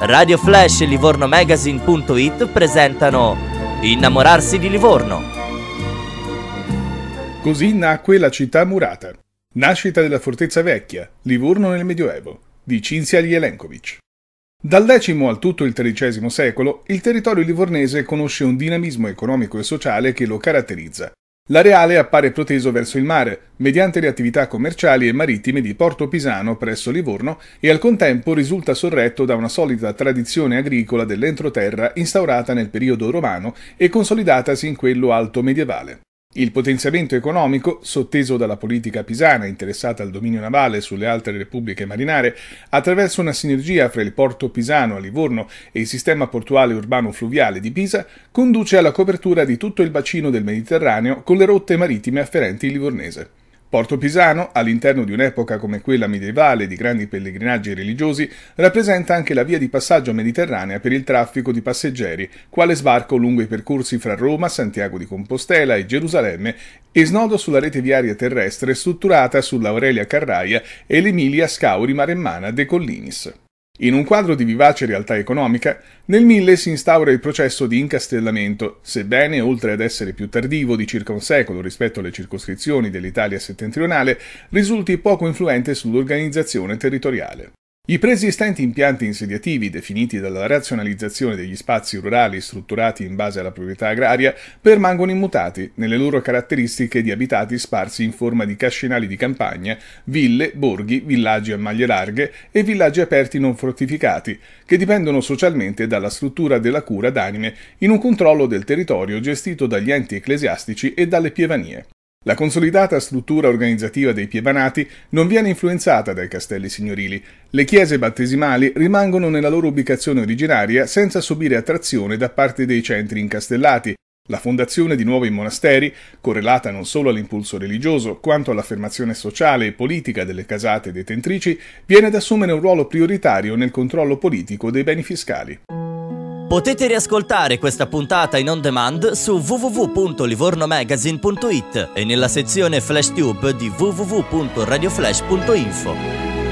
Radio Flash e Magazine.it presentano Innamorarsi di Livorno. Così nacque la città murata. Nascita della fortezza vecchia, Livorno nel Medioevo, di Cinzia Jelenkovic. Dal X al tutto il XIII secolo, il territorio livornese conosce un dinamismo economico e sociale che lo caratterizza, L'areale appare proteso verso il mare, mediante le attività commerciali e marittime di Porto Pisano presso Livorno e al contempo risulta sorretto da una solida tradizione agricola dell'entroterra instaurata nel periodo romano e consolidatasi in quello alto medievale. Il potenziamento economico, sotteso dalla politica pisana interessata al dominio navale sulle altre repubbliche marinare, attraverso una sinergia fra il porto pisano a Livorno e il sistema portuale urbano fluviale di Pisa, conduce alla copertura di tutto il bacino del Mediterraneo con le rotte marittime afferenti il livornese. Porto Pisano, all'interno di un'epoca come quella medievale di grandi pellegrinaggi religiosi, rappresenta anche la via di passaggio mediterranea per il traffico di passeggeri, quale sbarco lungo i percorsi fra Roma, Santiago di Compostela e Gerusalemme e snodo sulla rete viaria terrestre strutturata sull'Aurelia Carraia e l'Emilia Scauri Maremmana de Collinis. In un quadro di vivace realtà economica, nel 1000 si instaura il processo di incastellamento, sebbene oltre ad essere più tardivo di circa un secolo rispetto alle circoscrizioni dell'Italia settentrionale, risulti poco influente sull'organizzazione territoriale. I preesistenti impianti insediativi, definiti dalla razionalizzazione degli spazi rurali strutturati in base alla proprietà agraria, permangono immutati nelle loro caratteristiche di abitati sparsi in forma di cascinali di campagna, ville, borghi, villaggi a maglie larghe e villaggi aperti non fortificati, che dipendono socialmente dalla struttura della cura d'anime in un controllo del territorio gestito dagli enti ecclesiastici e dalle pievanie. La consolidata struttura organizzativa dei Piebanati non viene influenzata dai castelli signorili. Le chiese battesimali rimangono nella loro ubicazione originaria senza subire attrazione da parte dei centri incastellati. La fondazione di nuovi monasteri, correlata non solo all'impulso religioso quanto all'affermazione sociale e politica delle casate detentrici, viene ad assumere un ruolo prioritario nel controllo politico dei beni fiscali. Potete riascoltare questa puntata in on demand su www.livornomagazine.it e nella sezione FlashTube di www.radioflash.info.